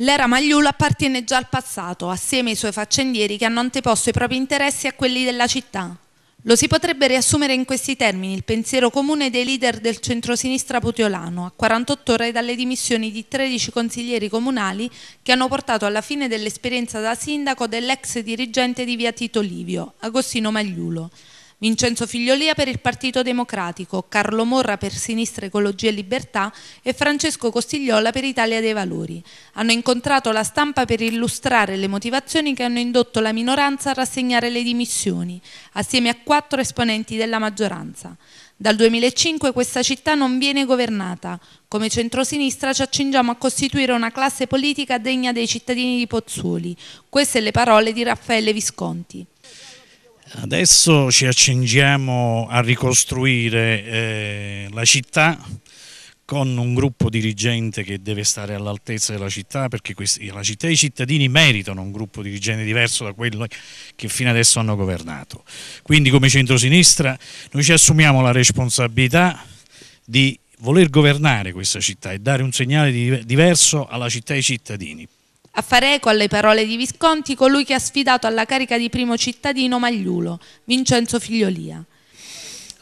L'era Magliulo appartiene già al passato, assieme ai suoi faccendieri che hanno anteposto i propri interessi a quelli della città. Lo si potrebbe riassumere in questi termini il pensiero comune dei leader del centrosinistra putiolano, a 48 ore dalle dimissioni di 13 consiglieri comunali che hanno portato alla fine dell'esperienza da sindaco dell'ex dirigente di via Tito Livio, Agostino Magliulo. Vincenzo Figliolia per il Partito Democratico, Carlo Morra per Sinistra Ecologia e Libertà e Francesco Costigliola per Italia dei Valori. Hanno incontrato la stampa per illustrare le motivazioni che hanno indotto la minoranza a rassegnare le dimissioni, assieme a quattro esponenti della maggioranza. Dal 2005 questa città non viene governata. Come centrosinistra ci accingiamo a costituire una classe politica degna dei cittadini di Pozzuoli. Queste le parole di Raffaele Visconti. Adesso ci accingiamo a ricostruire eh, la città con un gruppo dirigente che deve stare all'altezza della città perché questi, la città e i cittadini meritano un gruppo dirigente diverso da quello che fino adesso hanno governato. Quindi come centrosinistra noi ci assumiamo la responsabilità di voler governare questa città e dare un segnale di, diverso alla città e ai cittadini. A fare eco alle parole di Visconti colui che ha sfidato alla carica di primo cittadino Magliulo, Vincenzo Figliolia.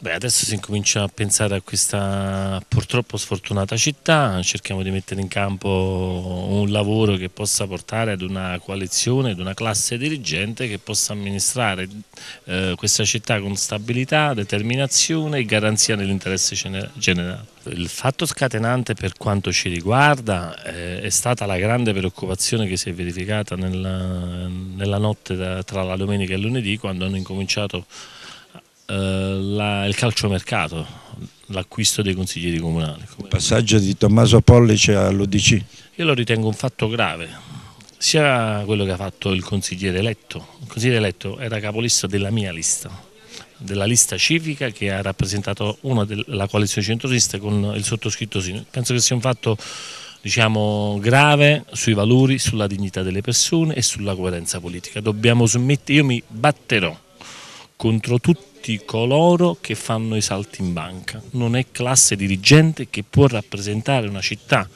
Beh, adesso si incomincia a pensare a questa purtroppo sfortunata città, cerchiamo di mettere in campo un lavoro che possa portare ad una coalizione, ad una classe dirigente che possa amministrare eh, questa città con stabilità, determinazione e garanzia nell'interesse generale. Il fatto scatenante per quanto ci riguarda eh, è stata la grande preoccupazione che si è verificata nella, nella notte da, tra la domenica e lunedì quando hanno incominciato eh, la, il calciomercato, l'acquisto dei consiglieri comunali. Il passaggio di Tommaso Pollice all'Udc? Io lo ritengo un fatto grave, sia quello che ha fatto il consigliere eletto, il consigliere eletto era capolista della mia lista, della lista civica che ha rappresentato una della coalizione centrosista con il sottoscritto Sino. Penso che sia un fatto diciamo, grave sui valori, sulla dignità delle persone e sulla coerenza politica. Dobbiamo smettere, io mi batterò contro tutti tutti coloro che fanno i salti in banca, non è classe dirigente che può rappresentare una città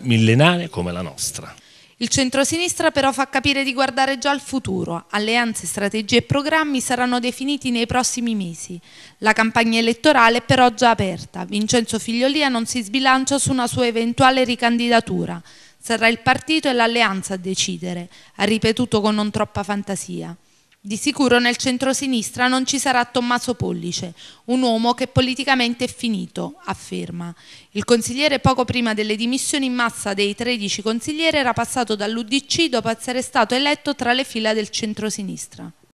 millenaria come la nostra. Il centrosinistra però fa capire di guardare già al futuro. Alleanze, strategie e programmi saranno definiti nei prossimi mesi. La campagna elettorale è però già aperta. Vincenzo Figliolia non si sbilancia su una sua eventuale ricandidatura. Sarà il partito e l'alleanza a decidere, ha ripetuto con non troppa fantasia. Di sicuro nel centrosinistra non ci sarà Tommaso Pollice, un uomo che politicamente è finito, afferma. Il consigliere poco prima delle dimissioni in massa dei 13 consiglieri era passato dall'Udc dopo essere stato eletto tra le fila del centrosinistra.